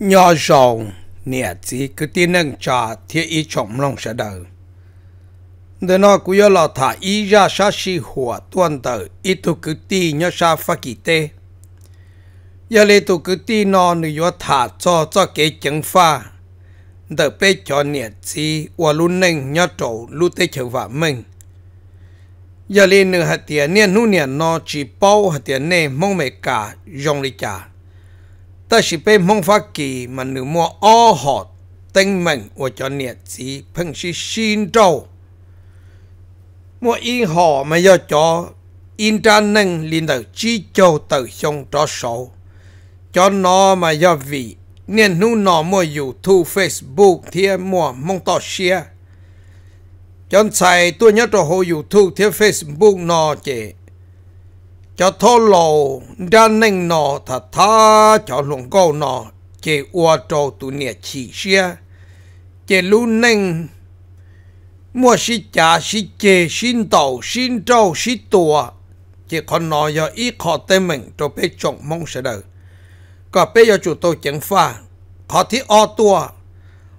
nhỏ rộng nè chỉ cứ tin nâng trà thiết ý trọng lòng sẽ đời để nó cũng yêu là thả ý ra sa si hùa tuân tử ý tu cứ ti nhớ sa phát kỳ tế. giờ lê tu cứ ti nó nữ yếu thả cho cho kế chứng pha để bê cho nè chỉ và luôn nâng nhớ trổ lưu tê chờ vả mình giờ lê nữ hạt tiền nè nụ nè nó chỉ bao hạt tiền nè mong mẹ cả dòng lý cả 但是被孟法基们那么傲好，证明我叫日子平时心照。我以后没有叫应当能领导只教导向着手，叫那么要为念努那么有图 Facebook 贴么梦到些，将才多一多好有图贴 Facebook 那些。cho thô lồ ra nên nọ thà tha cho luồng câu nọ chế ua trâu tụ nè chỉ xe chế lu nên mua sĩ cha sĩ chế xin tàu xin trâu sĩ tùa chế con nọ giờ ít khó tê mình cho bé chồng mong sẽ đời có bé giờ chủ tôi chẳng pha khó thì o tua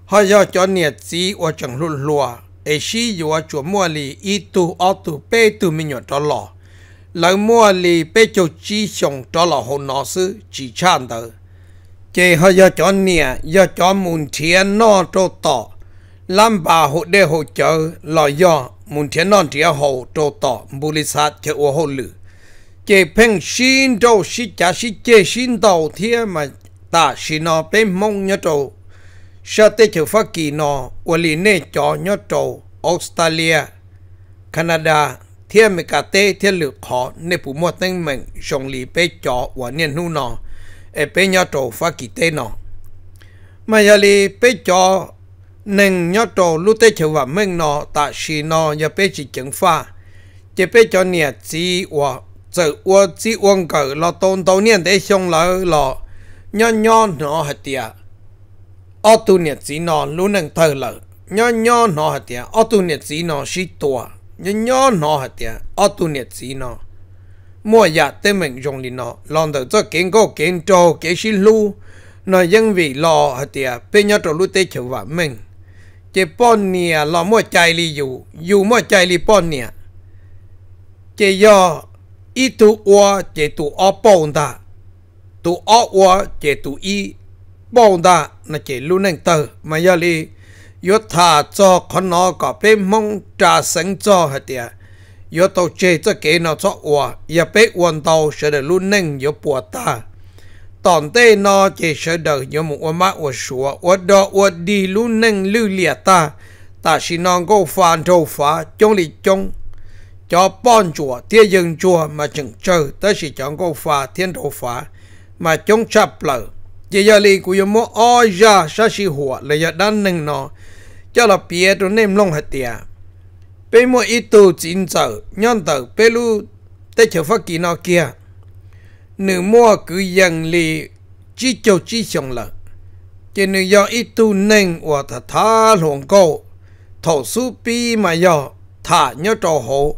họ giờ cho nè chỉ ua chẳng lùn lùa ai sĩ dù ua chủ mua lì ít tu o tu bé tu mình nhỏ cho lọ lâu mua lì bê cho chi xong cho là hồn nó sư chỉ chan tờ chế hơi giờ cho nè giờ cho muốn thiên nó cho tỏ làm bà hồ đê hồ chợ là do muốn thiên non thiên hồ cho tỏ bù lì sát chợ ô hồ lử chế phèn xin đâu xí chả xí chê xin tàu thiên mà ta xí nó bê mong nhớ trâu sa tê chữ phát kỳ nó ô lì nê cho nhớ trâu Australia Canada thiên mình cả tê thiên lực khó nên phụ mua tên mình trong lý bê chó và niên nu nọ ở bê nhỏ trổ phá kỳ tê nọ mà giờ lý bê chó nên nhỏ trổ lúc tê chờ và mình nọ tạ xì nọ giờ bê chỉ chứng phá chỉ bê chó nhẹ chỉ và giờ và chỉ uông cờ lo tôn tàu niên để xong lỡ lọ nhỏ nhỏ nọ hạt tiệt ở tu nhẹ chỉ nọ lúc nâng thờ lỡ nhỏ nhỏ nọ hạt tiệt ở tu nhẹ chỉ nọ xí tua nhớ nhớ nó hả tiệt ở tu nhiệt gì nó mua nhà tên mình dùng đi nó lần đầu cho kiến cố kiến trâu kiến xin lu nó dân vì lo hả tiệt bây giờ trâu lu tê chịu vả mình chỉ bọn nia lo mua chạy li dù dù mua chạy li bọn nia, chỉ do ít tu oa chỉ tu ở bọn ta tu ở oa chỉ tu ít bọn ta nó chỉ lu nâng tờ mà giờ li yo tha cho con nó có bé mong trả sinh cho hả tiệt yo tàu chê cho kế nó cho ua ya bé uan tàu sẽ được luôn neng yo bùa ta tòn tê nó chỉ sẽ được yo mụ ua mạ ua sủa ua đo ua đi luôn neng lưu lìa ta ta chỉ non go phàn trâu phá chống lì chống cho bon chùa tia dừng chùa mà chừng chờ tới chỉ chọn go phá thiên trâu phá mà chống chập lở chỉ giờ li của yếm mô o ya sa si hùa là giờ đan nâng nó cho là bia trụ nem long hạt tiệt bây mô ít tu chín giờ nhân tờ bây lu tê chờ phát kỳ nó kia nữ mua cứ dần li chỉ châu chỉ xong là, chỉ nữ do ít tu nâng hoặc thà tha luồng câu thổ su pi mà do thả nhớ trò hồ,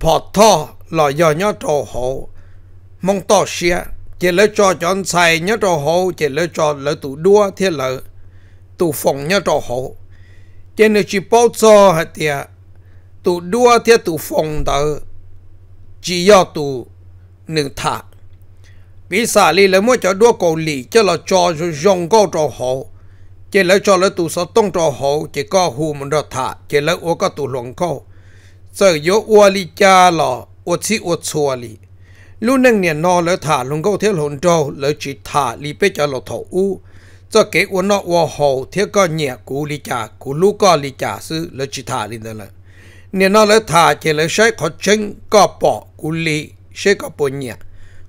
phọt thọ là do nhớ trò hồ, mong to xia chỉ lấy cho chọn xài nhớ trò hộ chỉ lấy cho lấy tụ đua thế lợi tụ phòng nhớ trò hộ chỉ nếu chỉ bao cho hả tiệt tụ đua thế tụ phòng đó chỉ do tụ nương thả vì xả lý lấy mua cho đua cầu lý cho là cho rồi dùng câu trò hộ chỉ lấy cho lấy tụ sáu tông trò hộ chỉ có hù mình đó thả chỉ lấy ô có tụ luồng câu sở yếu ô lý cha là ô chi ô chua lý lúc nâng niên nọ lỡ thả lùng câu thiết hồn trâu lỡ chỉ thả lì bê cho lọ thổ u cho kế u nọ uo hồ thiết có nhẹ cú lì chả cú lú có lì chả sư lỡ chỉ thả lì nữa là niên nó lỡ thả chỉ lỡ sai khó chân có bỏ cú lì sai có bỏ nhẹ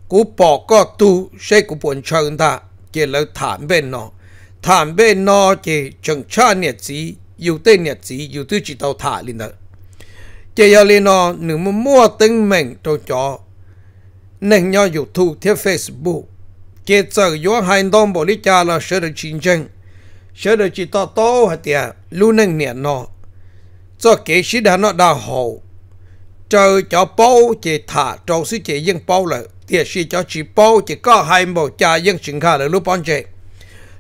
cú bỏ có tu sai cú bỏ chân ta chỉ lỡ thả bên nọ thả bên nọ chỉ chẳng cha nhiệt gì yêu tên nhiệt gì yêu tư chỉ tàu thả lì nữa chỉ giờ lì nó nửa mua tinh mình trong chó nên nhau dù thu theo Facebook chế chờ gió hai đồng bỏ lý trả là sẽ được chính, tranh sẽ được chỉ to to hạt tiền luôn nâng nhẹ nó cho kế sĩ đã nó đã hậu chờ cho bao chỉ thả trâu sĩ chế dân bao là tiền sĩ cho chỉ bao chỉ có hai bộ cha dân sinh khả là lúc bọn chế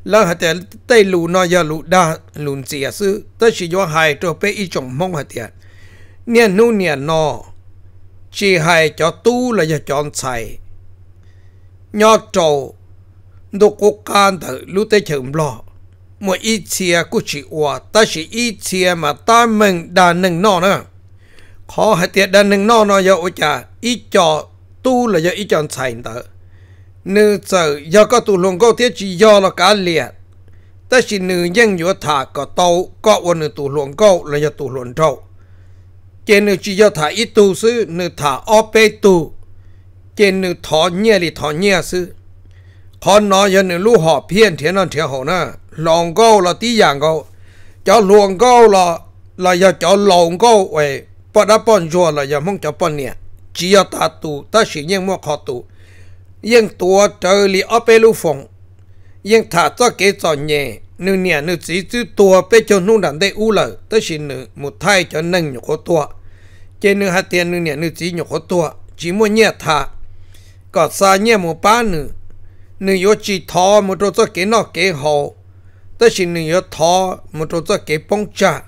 là hạt tiền tây lưu nọ giờ lưu đa lùn xìa sư tới sĩ gió hai trâu bé ít chồng mong hạt tiền niên nu niên nọ chỉ hay cho tu là cho chọn sai nhỏ trâu đồ cố can thử lúc tới chừng lo một ít chia cũng chỉ ủa ta chỉ ít chia mà ta mình đã nâng nọ nữa khó hay tiệt đã nâng nọ nó giờ ủa cha ít cho tu là giờ ít chọn sai nữa nữ giờ giờ có tu luôn có tiết chỉ do là cá liệt ta chỉ nữ nhân vừa thả có tàu có quân nữ tu luôn câu là giờ tu luôn trâu เจนึจียอถาอิตูซื้อนึถาออเปตูเจนึถอเนี่ยหรอถอเนี่ยซื้อคอนนอยนึลู่หอบเพี้ยนเทียนนนเทียนหอนะลองก็ละตีอย่างก็จะลวงก็ละละอย่าจะลองก็ไว้ปอดป้อนชัวละอย่ามองจะป้อนเนี่ยจียอตาตูตาสิยังมัวคอตู ยังตัวเจอหรืออเปลูฟง ยังถาจ้าเกจอนเนี่ย nữ nhà nữ chỉ chú tua bé cho nung đàn đây u lợ tới xin nữ một thai cho nâng nhục có tua trên nữ hai tiền nữ nhà nữ chỉ nhục có tua chỉ mua nhẹ thả có xa nhẹ một ba nữ nữ yếu chỉ thọ một chỗ cho kế nọ kế hồ tới xin nữ yếu thọ một chỗ cho kế bông chả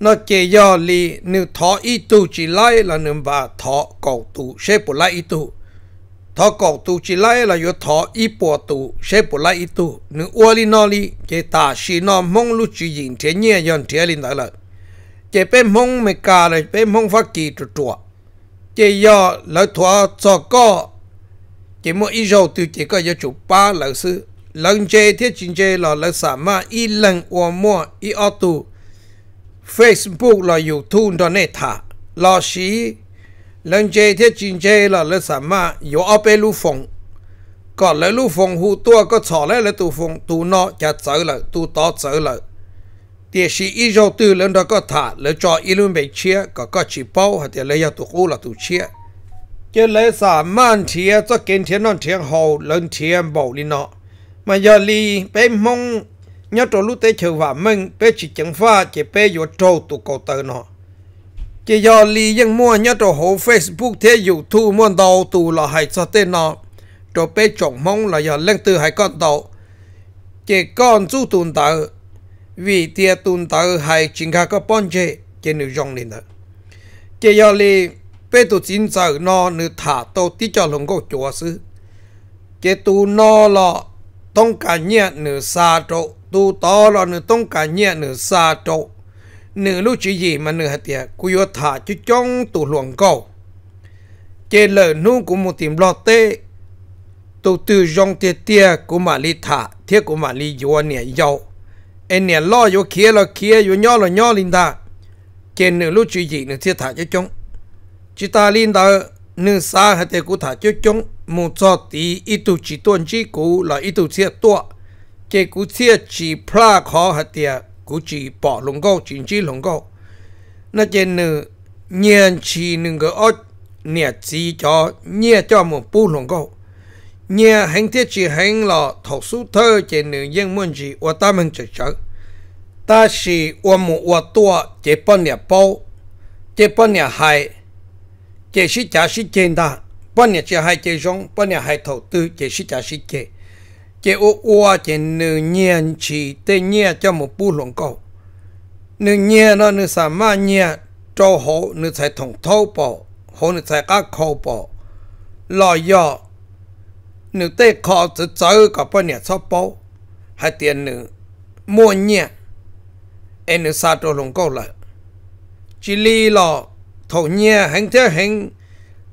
nó chế do li nữ thọ ít tu chỉ lại là nữ bà thọ cầu tu xếp lại ít tu thọ cổ tu chỉ lại là yếu thọ ít bộ tu sẽ bộ lại ít tu nếu ua li nó li chế ta xí nó mong lúc chỉ nhìn thế nhẹ yon thế linh đó là chế bé mong mẹ cả là bé mong phát kỳ trụ trụ chế do lợi thọ cho có chế mỗi ít dầu tu chế có yếu chủ ba lợi sư lần chế thiết chính chế là lợi xả mà ít lần ua mua ít ô tu Facebook là YouTube đó này thả là xí lần chơi thế chín chơi là lấy sản mà yo ở bên lu phong, còn lấy lu phong hụ tua có chọn lấy lấy tu phong tu nọ chả sợ lại tu to sợ lại thì chỉ ít dầu tư lên đó có thả lấy cho ít luôn bị chia có có chỉ bao hoặc là lấy ra tu khu là tu chia chứ lấy sản man chia cho kiến thiên non thiên hậu lên thiên bảo linh nọ mà giờ li bên mông nhớ trò lúc tế chờ và mình bên chỉ chẳng phá chỉ bên yo trâu tu cầu tờ nọ chỉ do li dân mua nhớ trò hồ Facebook thế dụ thu mua đầu tù là hay cho tên nó trò bé trọng mong là giờ lên từ hay con đầu chỉ con chú tồn tại vì tia tồn tại hay chính khá có bọn chế chế nữ dòng lên đó chỉ do li bé tụ chính sợ nó nữ thả tàu tí cho lòng có chúa sư chế tù nó là tông cả nhẹ nữ xa trộn tù to là nữ tông cả nhẹ nữ xa trộn nửa lúc chỉ gì mà nửa hạt tiệt cú yo thả chú trong tủ luồng cầu chê lờ nu của một tìm lọt tê tụ từ dòng tiệt tiệt của mà li thả thiết của mà li yo nè yo em nè lo yo kia lo kia yo nhỏ lo nhỏ linh ta chê nửa lúc chỉ gì nửa thiết thả chú trong chỉ ta linh ta nửa xa hạt tiệt cú thả chú trong một cho tí ít tụ chỉ tuân chỉ cú là ít tụ thiết tuột, chê cú thiết chỉ pra khó hạt tiệt cú chỉ bỏ lồng câu chín chỉ lồng câu nó trên nữ nhiên chỉ nâng cái ớt nhẹ chỉ cho nhẹ cho một bu lồng câu nhẹ hành thiết chỉ hành là thọc số thơ trên nữ yên muốn chỉ và ta mình chờ chờ ta chỉ và một và tua chỉ bận nhiêu bao chỉ bận nhiêu hai chỉ sĩ trả sĩ trên ta bận nhiêu chỉ hai chỉ giống bận nhiêu hai thầu tư chỉ sĩ trả sĩ chỉ chế ô ua chế nữ nhiên chỉ tê nhiên cho một bù lộn cầu nữ nhiên nó nữ xả ma nhiên cho hộ nữ sẽ thủng thâu bỏ hộ nữ sẽ cá khâu bỏ lò dọ nữ tê khó tự chơi cả bao nhiêu sao bỏ hai tiền nữ mua nhiên em nữ xả cho lộn cầu lại chỉ lì lò thổ nhiên hành theo hành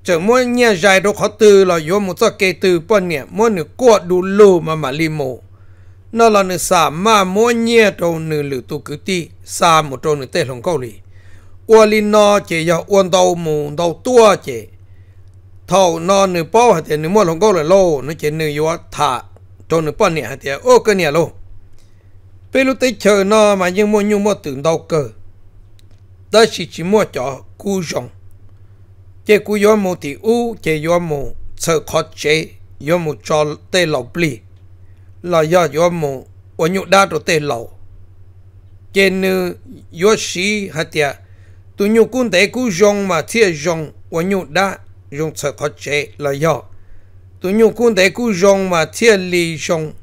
chờ mua nhà dài đồ khó từ là do một số kê từ bọn nè mua nửa cua đủ lô mà mà li mù nó là nửa xả mà mua nhà đồ nửa lử tu cứ ti xa một trâu nửa tê lòng câu lì ua li nó chỉ do uôn đầu mù đầu tua chỉ thầu nó nửa bao hả tiền nửa mua lòng câu là lô nó chỉ nửa do thả trâu nửa bọn nè hả tiền ô cái nè lô bây lúc tới chờ nó mà nhưng mua nhung mua tưởng đầu cờ đã chỉ chỉ mua cho cu rồng chế cú yo mu thì u chế yo mu sơ khó chế yo mu cho tê lẩu bì là do yo mu ở nhụ đa đồ tê lẩu chế nữ yo si hạt tiệt tu nhụ cún tế cú rong mà thiệt rong ở nhụ đa rong sơ khó chế là do tu nhụ cún tế cú rong mà thiệt li rong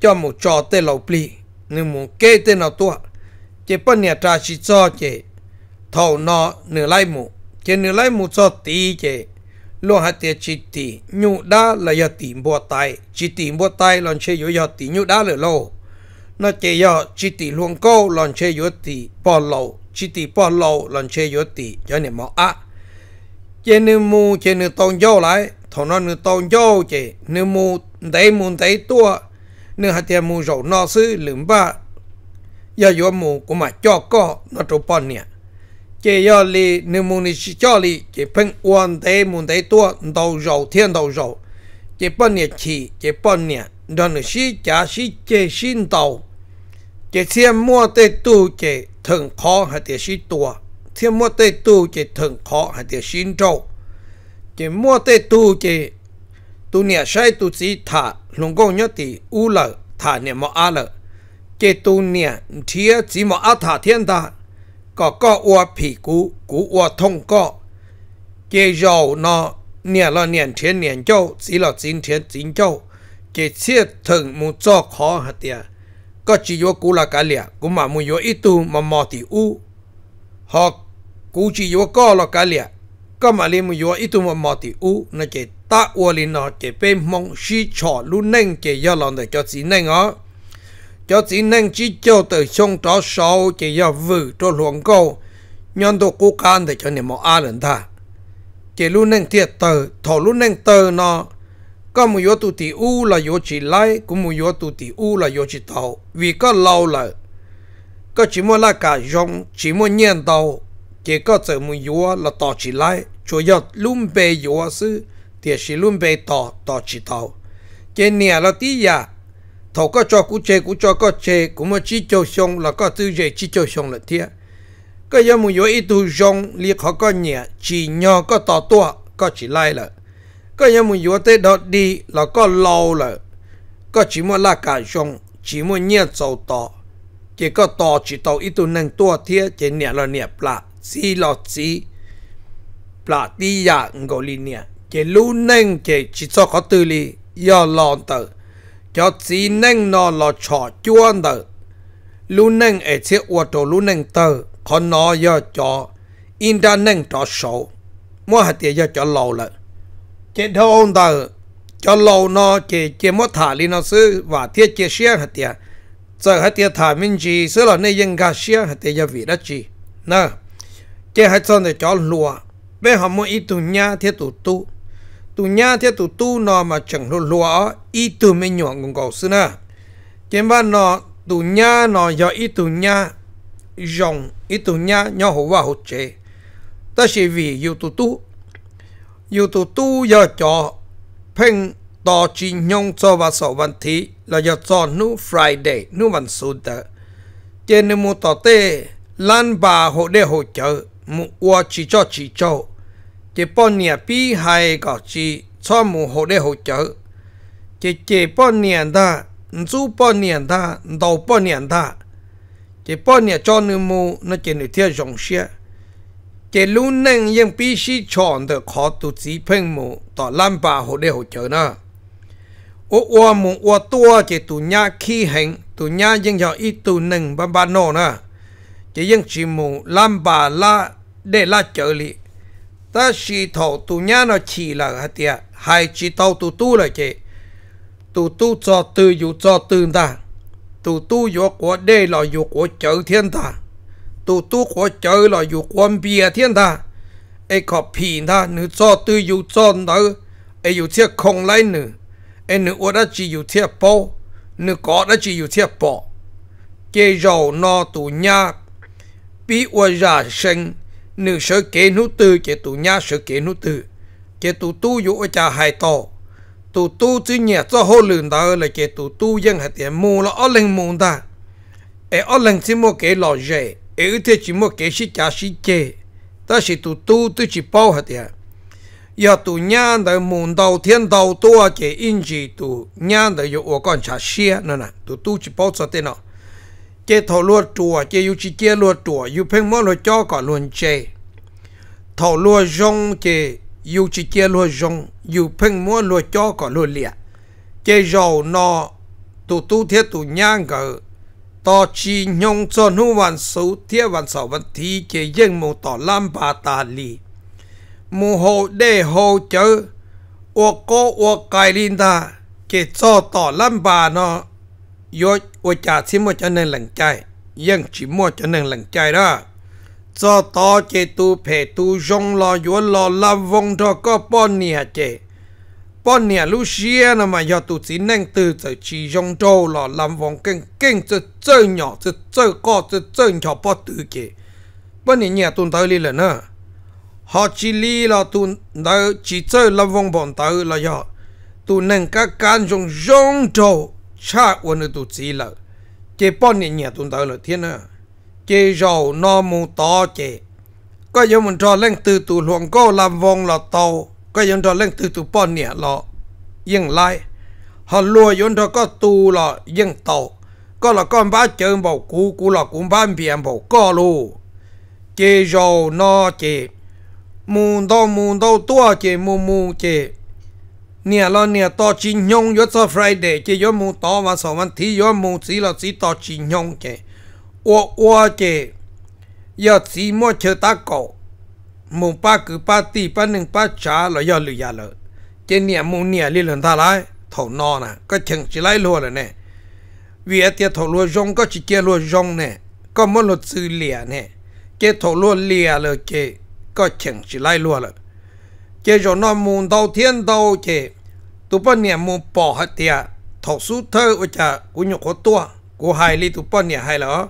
cho mu cho tê lẩu bì nếu mu kê tê nào tua chế bận nhà trà chỉ cho chế thầu nọ nửa lai mu chế nữ lấy một số tí chế lo hạt tiệt chi tí nhu đá là giờ tí bùa tay chi tí bùa tay lon chế yếu giờ tí nhu đá là lâu nó chế giờ chi tí luôn câu lon chế yếu tí bỏ lâu chi tí bỏ lâu lon chế yếu tí cho nên mà á chế nữ mu chế nữ tôn dâu lại thằng nó nữ tôn dâu chế nữ mu đấy mu đấy tua nữ hạt tiệt mu rầu nó sư lửng ba giờ yếu mu cũng mà cho co nó trộn bọn nè chế yo li nếu muốn đi cho li chế phân quan thế muốn thế tua đầu rầu thiên đầu rầu chế bên nhà chỉ chế bên nhà đó là sĩ cha sĩ chế sinh tàu chế thiên mua tê tu chế thường khó hay chế sĩ tua thiên mua tê tu chế thường khó hay chế sinh trâu chế mua tê tu chế tu nhà sai tu sĩ thả lùng công nhất thì u lợ thả nhà mọ a lợ chế tu nhà thía chỉ mọ a thả thiên ta có có ua phỉ cú cú ua thông có chế giàu nó nè là nè thiên nè châu chỉ là chính thiên chính châu chế chia thường mu cho khó hả tiền có chỉ vô cú là cả lẻ cú mà mu vô ít tu mà mò thì u họ cú chỉ vô có là cả lẻ có mà lên mu vô ít tu mà mò thì u nó chế ta ua lên nó chế bên mong si chọn luôn nâng chế do lòng để cho chính nâng ó cho chỉ nên chỉ cho từ sông tró sau chỉ do vự cho luồng câu nhân đồ cố can để cho niệm một a lần ta chỉ luôn năng thiệt tờ thọ luôn năng tờ nó có một yếu tụ tỷ u là yếu chỉ lại cũng một yếu tụ tỷ u là yếu chỉ tàu vì có lâu là có chỉ muốn là cả dòng chỉ muốn nhận tàu chỉ có chỉ một yếu là tàu chỉ lại chủ yếu luôn bề yếu sư thì chỉ luôn bề tàu tàu chỉ tàu chỉ nhà là tí giả thầu có cho cú chê cú cho có chê cũng mà chỉ cho xong là có tư dễ chỉ cho xong là thiệt, cái giờ mình yếu ít tu xong liệt họ có nhẹ chỉ nhỏ có to to có chỉ lại là cái giờ mình yếu tới đó đi là có lâu là có chỉ mua là cả xong chỉ mua nhẹ sầu to chỉ có to chỉ to ít tu nâng to thế chỉ nhẹ là nhẹ là chỉ là chỉ là đi ya ngồi li nhẹ chỉ lúc nâng chỉ chỉ cho có tư li do lòng tới cho chỉ nâng nó là chọ chuan tờ lu nâng ở chiếc ô tô lu nâng tờ còn nó giờ cho in ra nâng cho sổ mua hạt tiền cho lâu lợ chế đâu ông tờ cho lâu nó chế chế mua thả đi nó sư và thiết chế xe hạt tiền giờ hạt tiền thả mình gì sư là nơi dân gà xe hạt tiền giờ vị đó gì nè chế hạt son để cho lùa bé họ mua ít tu nha thiết tu tu tu nhà thế tu tu nó mà chẳng lo lúa ít tu mới nhọn cũng cầu xưa nè trên ban nó tu nhà nó do ít tu nhà dòng ít tu nhà nhau hồ và hồ chế ta sẽ vì yêu tu tu yêu tu tu giờ cho phèn tỏ chỉ nhong cho và sổ văn thí là giờ cho nu Friday nu văn số tờ trên nu mu tỏ tê lan bà hộ đê hộ chợ mu qua chỉ cho chỉ cho chỉ bọn nhà bi hay có chỉ cho mù hộ để hỗ trợ chỉ chỉ bọn nhà ta chú bọn nhà ta đầu bọn nhà ta chỉ bọn nhà cho nữ mù nó chỉ nữ theo dòng xe chỉ lũ nâng yên bi sĩ chọn được khó tụ chỉ phân mù tỏ làm bà hộ để hỗ trợ nữa ô ô mù ô tua chỉ tụ nhà khí hành tụ nhà dân cho ít tụ nâng bà bà nô nữa chỉ dân chỉ mù làm bà la để la trợ lý ta chỉ thầu tu nhá nó chỉ là hạt tiệt hai chỉ thầu tu tu là chị tu tu cho tư dụ cho tư ta tu tu dụ của đê là dụ của chợ thiên ta tu tu của chợ là dụ của bia thiên ta ai có phiền ta nữ cho tư dụ cho nữ ai yếu chiếc không lấy nữ ai nữ ở đó chỉ dụ thiết bao nữ có đó chỉ dụ thiết bỏ cái dầu nó tu nhá bị ở ra sinh nữ sở kế nụ tư chế tụ nhà sở kế nụ tư chế tụ tu dụ ở cha hai tổ tụ tu chứ nhẹ cho hô lường đó là chế tụ tu dân hạt tiền mù là ở lên mù ta ở ở lên chỉ mua kế lò rẻ ở thế chỉ mua kế sĩ cha sĩ chế ta sĩ tụ tu tư chỉ bao hạt tiền giờ tụ nhà đời mù đầu thiên đầu tua chế in gì tụ nhà đời dụ ở con cha xe nữa nè tụ tu chỉ bao cho tên nào chế thầu lúa chùa chế yêu chỉ chế lúa chùa yêu phèn mỗi lúa cho cả luôn chế thầu lúa rong chế yêu chỉ chế lúa rong yêu phèn mỗi lúa cho cả lúa lìa chế rau nọ tụ tu thiết tụ nhang cả tò chi nhông cho nu văn số thiết văn sáu văn thi chế dân mù tỏ lam ba ta li mù hồ đê hồ chớ ô cô ô cài linh ta chế cho tỏ lam bà nó yo o cha si mo cho nên lần chạy yên chỉ mua cho nên lần chạy đó cho to chế tu phê tu jong lo yo lo la vong cho có bon nia chế bon nia lu xia nó mà yo tu chỉ nên từ từ chỉ jong trâu lo làm vong kinh kinh cho chơi nhỏ cho chơi co cho chơi nhỏ bỏ từ chế bon nia nhà tuần tới đi lần nữa họ chỉ li lo tu tới chỉ chơi làm vong bọn tới là yo tu nên các can rong jong trâu cha quân tu chỉ là chế bao nhiêu nhà tụi tao là thiên nè, chế giàu no mu to chế có giống mình cho lên từ tụ luồng cô làm vòng là tàu có giống cho lên từ tụ bao nhiêu là yên lai, họ lùa giống cho có tu là yên tàu có là con bá chơi bảo cú cú là cũng bán biển bảo có lù, chế giàu no chế mù đâu mù đâu tua chế mù mù chế เนี่ยเราเนี่ยต่อจีนยงยศฟรายเดย์เจยมูต่อวันสองวันที่ยมูสีเราสีต่อจีนยงเจอ้วอ้วเจยอดสีมั่วเชอตาเกามูป้าคือป้าตีป้าหนึ่งป้าจ๋าเรายอดหรือยาเลยเจเนี่ยมูเนี่ยลิหลันทาไรถอนอนะก็เชิงจิไลลัวเลยเนี่ยเวียเตียถอลัวยงก็จิเกียลัวยงเนี่ยก็มั่วหลุดซื้อเหลี่ยเนี่ยเจถอลัวเหลี่ยเลยเจก็เชิงจิไลลัวเลย chế rồi nó muốn đầu thiên đầu chế tụ bao nhiêu muốn bỏ hết tiệt thọ số thơ của cha cũng nhục tua của hai li tụ bao nhiêu hai lỡ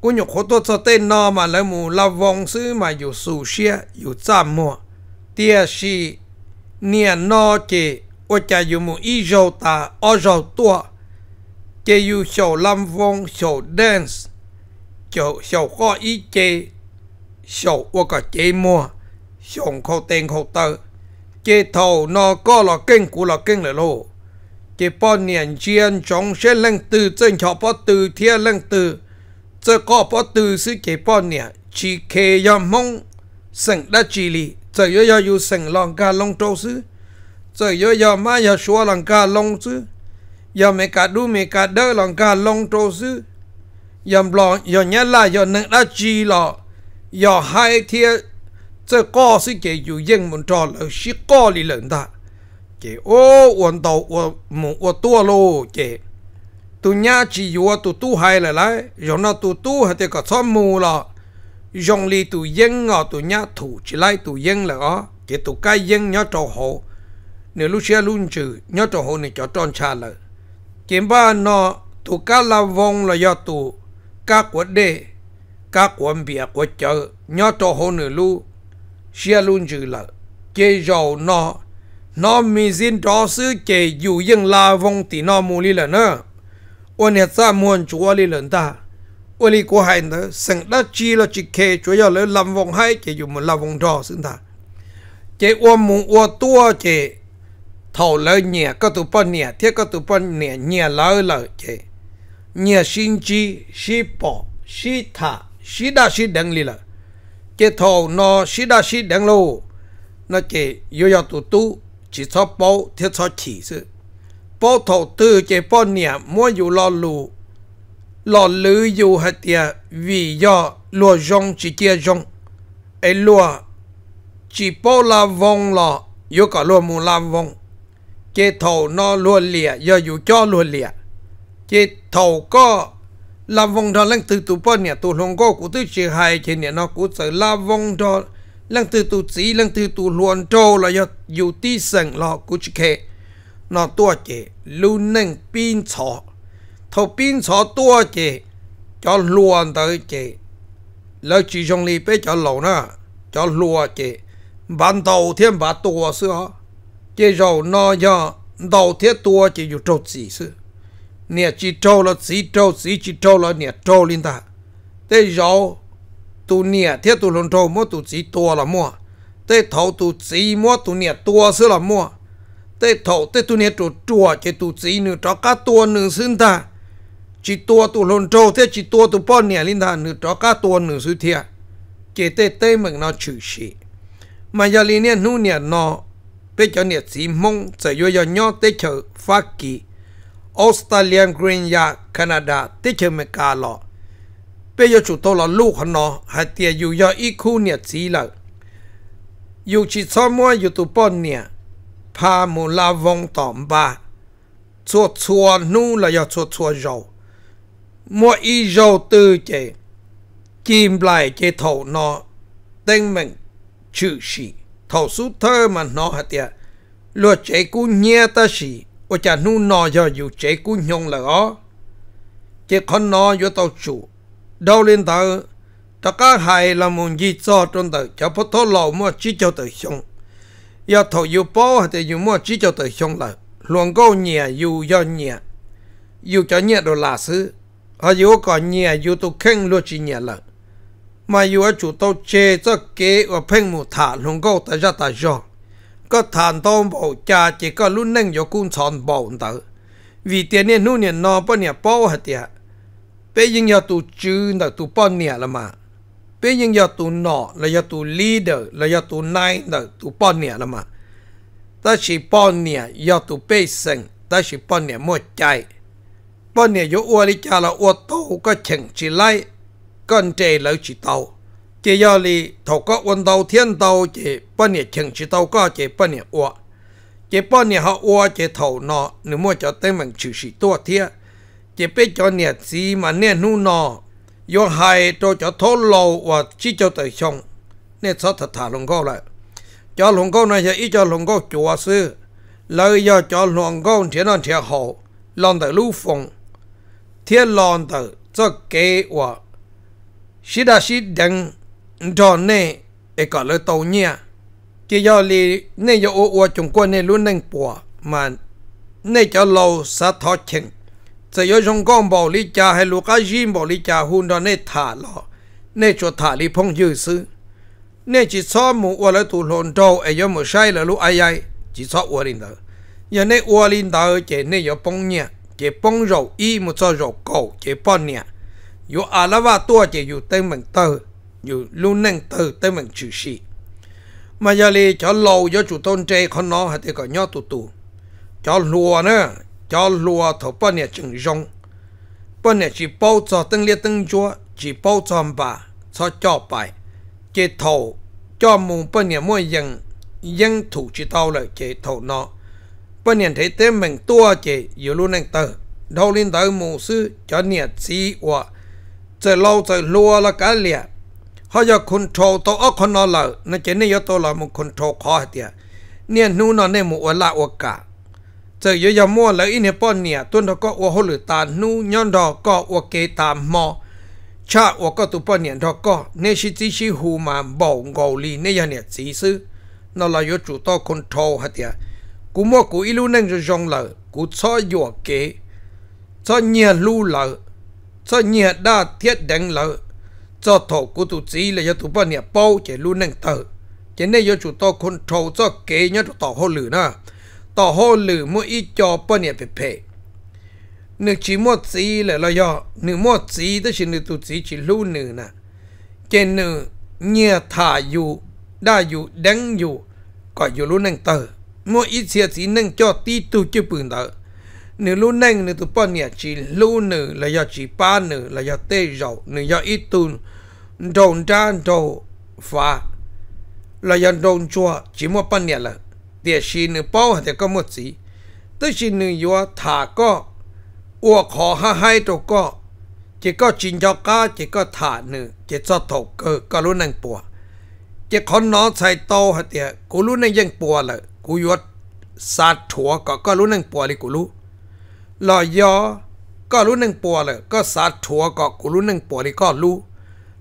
cũng nhục tua cho tên nó mà lấy mù là vòng sư mà dù sù xia dù chạm mua tia si nia nó chế của cha dù mù y dầu ta o dầu tua chế dù sầu lâm vong sầu dance sầu sầu khó ý chế sầu cả chế mua sầu khâu tên khâu tơ chế thầu nó có là kinh của là kinh là lô chế bỏ niệm chiên trong sẽ lăng từ trên cho bỏ từ thiên lăng từ cho có bỏ từ sự chế bỏ niệm chỉ kê yam mong sẵn đã chỉ lì cho yo yêu yu sẵn lòng ca long trâu sư cho yo yo ma yo xua lòng ca long sư yo mẹ cả đu mẹ cả đơ lòng ca long trâu sư yam lòng yo nhá là yo nâng đã chỉ lọ yo hai thiên 这个是给有英文找了是个里人的，给哦，我到我我我多喽给，都伢只有我都都还了来，然后都都还得个草木了，用力都英啊，都伢土起来都英了啊，给都该英伢找好，你路些路子伢找好你就装差了，今把呢都该拉忘了要都该国的，该国别国家伢找好你路。xia luôn chữ là chế dầu nó nó mi xin đó sư chế dù dân la vong tỷ nó mù li là nữa ôn hết ra muôn chúa li lần ta ôn li của hai nữa sẵn đã chi là chỉ kê chúa giờ lấy làm vong hai chế dù một làm vong đó xin ta chế ôn mù ô tua chế thầu lấy nhẹ có tụ bận nhẹ thế có tụ bận nhẹ nhẹ lỡ lỡ chế nhẹ xin chi xin bỏ xin thả xin đã xin đăng lì là chế thầu nó xí đa xí đằng lô nó chế yêu yêu tụ tụ chỉ cho bao thiết cho chỉ sự bao thầu tư chế bao niệm mua dù lo lù lo lư dù hạt tiệt vì do lùa rong chỉ chia rong ấy lùa chỉ bao la vong lọ yêu cả lùa mù la vong chế thầu nó lùa lìa do dù cho lùa lìa chế thầu có làm vòng tròn lăng từ tụ bò nè tụ lồng gò của tôi chỉ hai chỉ nè nó cũng sợ làm vòng tròn lăng từ tụ chỉ lăng từ tụ luồn trâu là do dù tí sừng lọ của chỉ khe nó tua chỉ luôn nâng pin sọ thầu pin sọ tua chỉ cho luồn tới chỉ lỡ chỉ trong ly bé cho lâu nữa cho lùa chỉ ban đầu thiên bà tua xưa chỉ rồi nó do đầu thiết tua chỉ dù trâu chỉ sư nè chỉ trâu là chỉ trâu chỉ chỉ trâu là nè trâu linh ta thế rồi tu nè thế tu lon trâu mua tu chỉ tua là mua thế thầu tu chỉ mua tu nè tua xứ là mua thế thầu thế tu nè tu chua chỉ tu chỉ nữa cho cá tua nữa xin ta chỉ tua tu lon trâu thế chỉ tua tu bao nè linh ta nữa cho cá tua nữa xứ thiệt chỉ thế thế mình nó chửi xì mà giờ liền nè nu nè nó bây giờ nè chỉ mong sẽ vô giờ nhau thế chờ phát kỳ Australian Green ya Canada ti che me ka lo pe yo chu to lo lu khno ha ti yu yo i khu nia chi la yu chi cho mo yu tu pon nia pa mu la vong tom ba chua chua nu la yo chua chua yo mo i yo tư che chim lại che thầu nó tên mình chữ sĩ thầu su thơ mà nó hạt tiệt luật chế cũng nhẹ ta sĩ có cha nu nò giờ dù chế cú nhông là ó chế con nò yo tàu chủ đâu lên tàu tất cả hại là một gì cho trong tàu cho phật thọ lầu mua chỉ cho tàu xong giờ thầu yêu bó hay thì yêu mua chỉ cho tàu xong là luôn câu nhẹ yêu do nhẹ yêu cho nhẹ đồ là xứ họ yêu còn nhẹ yêu tụ khen luôn chỉ nhẹ là mà yêu chủ tàu chế cho kế và phênh một thả luôn câu ta ra ta do ก็ฐานต้องบอกจ่าจีก็รุ่นนั่งยกุนชอนบอกนั่น vì tiền nên นู่นเนี่ยนอนป้อนเนี่ยป้อหัดเนี่ยเป็นยังยาตูจืนแต่ตูป้อนเนี่ยละมาเป็นยังยาตูหนอแล้วยาตูลีเดอร์แล้วยาตูนายแต่ตูป้อนเนี่ยละมาแต่ชีป้อนเนี่ยยาตูเป้เซงแต่ชีป้อนเนี่ยหมดใจป้อนเนี่ยยกอวลิจาละอวโตก็เฉ่งชีไล่ก้อนเจแล้วชีเตา chỉ giờ li thầu có quân đầu thiên đầu chỉ bao nhiêu chừng chỉ đầu có chỉ bao nhiêu ua chỉ bao nhiêu họ ua chỉ thầu nọ nếu mua cho tên mình chữ sĩ tua thiệt chỉ biết cho nhiệt gì mà nè nu nọ do hai cho cho thô lâu và chỉ cho tới xong nên sao thật thà lồng câu lại cho lồng câu này thì cho lồng câu chùa sư lời do cho lồng câu thì nó thiệt hậu lon tới lưu phong thiên lon tới cho kế và sĩ đã sĩ đừng cho nên để cả lời tàu nha cái giờ li nè giờ ô ô chúng quân nè luôn nâng bỏ mà nè cho lâu sa thọ chừng sẽ giờ chúng con bỏ lý cha hay lúc cái gì bảo lý cha hun đó nên thả lọ nên cho thả lý phong dư sư nên chỉ so mu ô lời tụ lộn trâu ấy giờ mù sai là lúc ai ai chỉ so ô linh đó giờ nè ô linh đó chỉ nè giờ bông nha chỉ bông rầu y một cho rầu cầu chỉ phong nha yo alava tua mình tơ dù lu nâng tử tới mình chữ sĩ mà cho lâu cho chủ tôn chơi con nó hay thì có nhau tụ tụ cho lùa nữa cho lùa thổ bao nhiêu chừng rong bao nhiêu chỉ bao cho từng liệt từng chúa chỉ bao cho bà cho cho bài chế thầu cho mù bao nhiêu mỗi dân dân thủ chỉ tao là chế thầu nó bao nhiêu thấy tên mình tua chế dù lu nâng từ đâu lên tới mù sư cho nhiệt sĩ hoặc จะเราจะรัวละกันเลย họ giờ control tổ ốc con nó là nó chỉ nên tổ là một control khó hết tiệt nên nu nó nên một ổn là cả giờ giờ giờ mua là in hết bọn tuân tuần đó có ổn hồ lửa ta nu nhon đó có ổn kê ta mò cha ổn có tụ bọn nè đó có nên chỉ chỉ chỉ hù mà bảo ngầu li nên giờ nè chỉ sư nó là yếu chủ to control hết tiệt cú mua cú ilu nên cho dùng lợ cú cho dọa kê, cho nhiều lưu lợ cho nhiều đa thiết đánh lợ จอถกุตุจีเลยตุปเนี่ยปูเจลูนังเตอร์เจเนยจุตอคนโทจอเกยเนี่ยต่อหลือนะต่อหลือมออีจอปเนี่ยเป่เพหนึ่งชิมอดจีเลยลอยหนึ่งมอดจีต้ชินตุจีชิลูหนึ่งนะเจนึ่งเนี่ยถ่าอยู่ได้อยู่ดังอยู่ก็อยู่ลูนั่งเตอร์มออีเสียสีนั่งจอตีตุจิปืนเตอร์หนื้อรู่นั่งเนื้อตุ๊ปเนี่ยจีรู่เนื้อแล้ยาจีป้าเนื้อแล้ยาเต้ยเราเนื้อยาอีตุนดนด้านโตฟ้าลรายัโดนชัวจิมวปัญญาละเดี๋ยวชินป้อเดี๋ยวก็มดสีตัวชินยัวถาก็อ้วกขอห้าให้ตัวก็จะก็จินจอกก้าจะก็ถาเนื้อจะจะถกก็ก็รู้นั่งปัวจะคนน้องใส่โตเดี๋ยวกูรู้นั่งยังปวดเลยกูยัวสาดถั่วก็ก็รู้นั่งปวดเลยกูรู้เรายอก็รู้นั่งปวดเลยก็สาดถั่วก็กูรู้นั่งปวดเลยก็รู้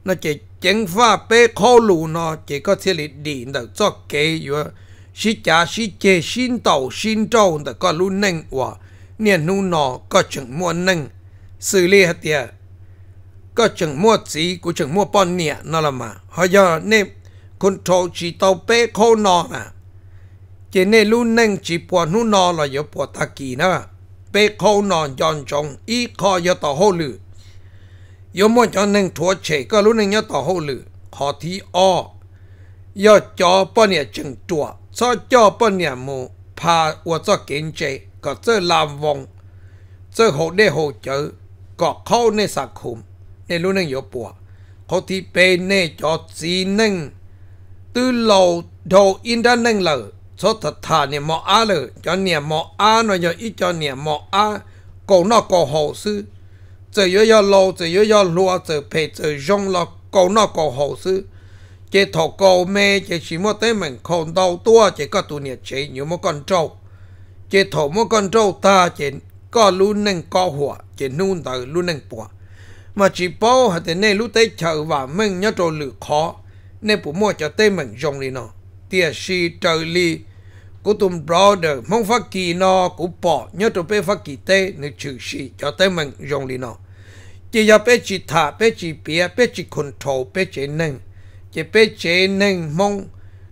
那这政府被考虑呢，这个这里地的做给予是家是这新岛新州的个路能哇，年路呢个怎么能 xử 理下的？ก็จึงมั่วสีกูจึงมั่วป้อนเนี่ยนั่นละมาเฮายเนี่ยคนโทชีเตาเป้เขานอน่ะเจเนลยรน้น่งจีปวดนู่นนเลอยปวดตะกีนะเป้เขานอนย้อนจงอีคอยต่อหูลือ yo mo cho neng thua che ka lu neng yo to ho lu kho thi o yo cho pa nia chừng tua cho cho pa nia mu pa wo cho kiến che có chơi làm vòng chơi hộ để hộ chữ có khâu nên sạc khum nên luôn nên yếu bùa có thì bê nè cho chỉ nên từ lâu đầu in đã nên lờ cho thật thà nè mọ á lờ cho nè mọ á nó giờ ít cho nè mọ á cổ nó cổ hộ sư giờ yếu yếu lâu giờ yếu yếu phải giờ dùng là cầu nó cầu hậu sự chỉ thọ cầu mê chỉ chỉ một tới mình không đầu tua chỉ có tụ nhiệt chỉ nhiều một con trâu chỉ thọ một ta chỉ có luôn nâng có hỏa chỉ nung tới luôn nâng bùa mà chỉ bao hạt này lúc tới chờ và mình nhớ trâu lựa khó nên bố mua cho tới mình dùng đi nó tia si trời li của tụm brother mong phát kỳ nó của bỏ nhớ trâu bê phát kỳ tế nên chữ si cho tới mình dùng đi nó chỉ giờ chỉ thả chỉ bia chỉ control chỉ nâng chỉ chỉ nâng mong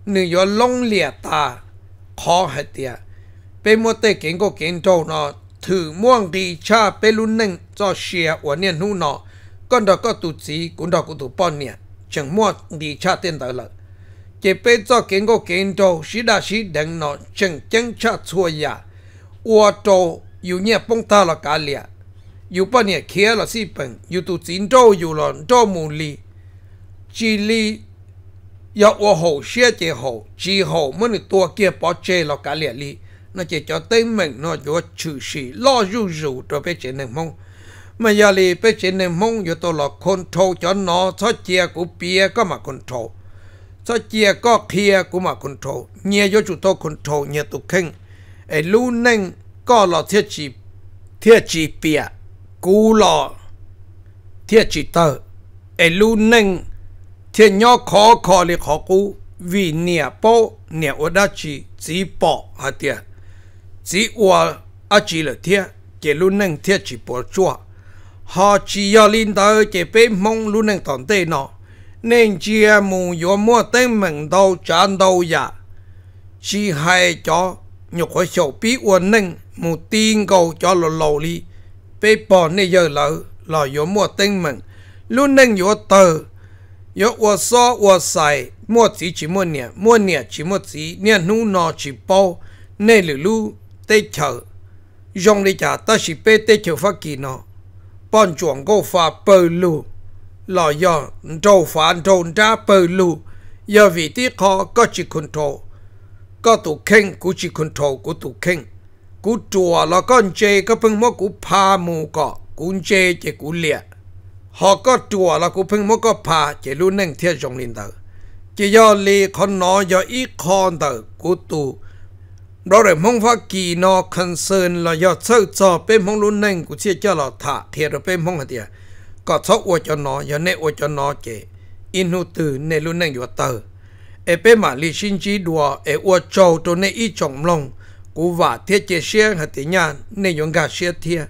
nửa giờ long lìa ta khó hết tiệt bé mua tê kiến có kiến trâu nó thử muông đi cha bé luôn nâng cho xia của niên hú nó con đó có tụ chỉ cũng đó cũng tụ bọn nè chẳng mua đi cha tên tới lợi chỉ bé cho kiến có kiến trâu xí đa xí đằng nó chẳng chẳng cha chua ya dạ. ua trâu dù nhẹ bông ta là cả liệt 有半年开了日本，有到郑州有了到木里，这里要我好些的好，之后么你多给把这了干了哩，那就叫对门那就就是老肉肉的被这能蒙，么要哩被这能蒙有到了 control 叫那他接个别干嘛 control，他接个开个嘛 control，你要就到 control 你都肯，哎，路能搞了天气天气变。cú lọ thiệt chỉ tờ ai lu nâng thiệt nhỏ khó khó lì khó cú vì nè bộ nè ở đó chỉ chỉ bỏ hả thiệt chỉ ở ở chỉ là thiệt chỉ lu nâng thiệt chỉ bỏ chua họ chỉ ở lên tờ chỉ bên mong lu nâng toàn tê nó nên chia mù yo mua tên mình đâu chán đâu dạ chỉ hai cho nhục khỏi sầu bí uẩn nâng mù tin cầu cho lầu lầu li bị bỏ nè giờ lỡ lò yếu mua tinh mình luôn nâng yếu tờ yếu ua so ua xài mua chỉ chỉ mua nè mua nè chỉ mua chỉ nè nu nọ chỉ bao nè lử lu tê chở dòng đi trả ta chỉ bê tê chở phát kỳ nó bọn chuồng gô phá bờ lù lò yếu trâu phá trâu ra bờ lù giờ vì tí khó có chỉ control có tụ kinh cũng chỉ control của tụ kinh กูจัวแล้วก็เจก็เพิ่งมกูพาหมูก็กูเจเจกูเลียหอก็จัวแล้วกูเพิ่งมก็พาเจรู้นั่งเที่ยวจงลินเตอรเจยอลีคอนนอยออีคอนเตอร์กูตูเราเริ่มมองว่ากีนอคอนเซินเรายอดเซอรจอเป็นมองรู้นั่งกูเชื่อเจ้าเราถ้าเทียร์เป็นมองหัเดียก็ชอบอวจนอยอเนอวจนอเจอินหูตื่นในรู้นั่งอยู่เตอร์เอเป็นมาลีชินจีดัวเออวโจตัวในอีจงลง cú vả thiết chế xe hạt tí nhàn nên dùng gà xe thiết